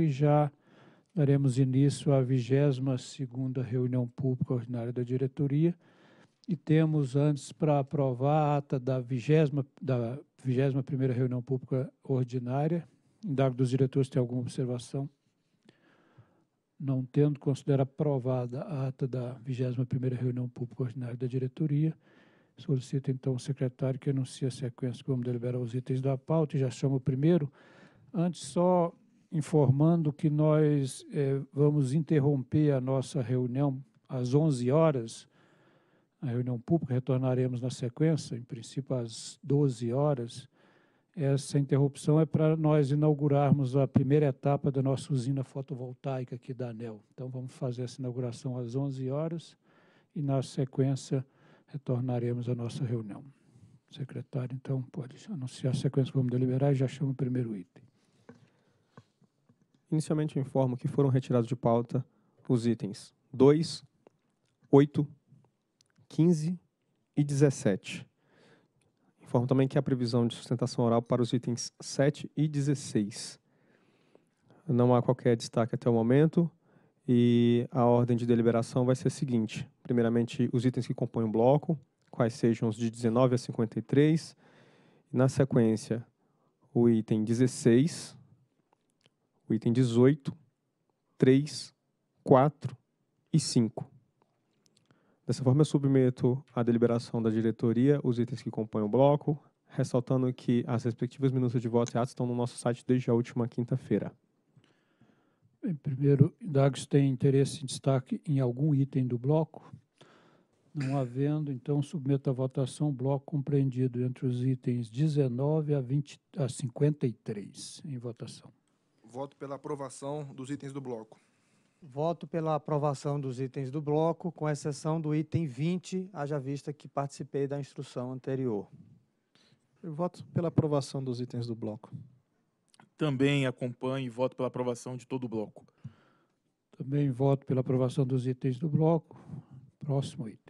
e já daremos início à 22ª reunião pública ordinária da diretoria e temos antes para aprovar a ata da 20 da 21ª reunião pública ordinária. Indago dos diretores tem alguma observação? Não tendo, considero aprovada a ata da 21ª reunião pública ordinária da diretoria. Solicito então o secretário que anuncie a sequência como deliberar os itens da pauta e já chama o primeiro. Antes só informando que nós eh, vamos interromper a nossa reunião às 11 horas, a reunião pública, retornaremos na sequência, em princípio às 12 horas. Essa interrupção é para nós inaugurarmos a primeira etapa da nossa usina fotovoltaica aqui da ANEL. Então, vamos fazer essa inauguração às 11 horas e, na sequência, retornaremos à nossa reunião. Secretário, então, pode anunciar a sequência que vamos deliberar e já chama o primeiro item. Inicialmente, eu informo que foram retirados de pauta os itens 2, 8, 15 e 17. Informo também que há previsão de sustentação oral para os itens 7 e 16. Não há qualquer destaque até o momento e a ordem de deliberação vai ser a seguinte. Primeiramente, os itens que compõem o bloco, quais sejam os de 19 a 53. Na sequência, o item 16, o item 18, 3, 4 e 5. Dessa forma, eu submeto à deliberação da diretoria os itens que compõem o bloco, ressaltando que as respectivas minutas de voto e atos estão no nosso site desde a última quinta-feira. Primeiro, Dagos tem interesse em destaque em algum item do bloco? Não havendo, então, submeto à votação o bloco compreendido entre os itens 19 a, 20, a 53, em votação. Voto pela aprovação dos itens do bloco. Voto pela aprovação dos itens do bloco, com exceção do item 20, haja vista que participei da instrução anterior. Eu voto pela aprovação dos itens do bloco. Também acompanho e voto pela aprovação de todo o bloco. Também voto pela aprovação dos itens do bloco. Próximo item.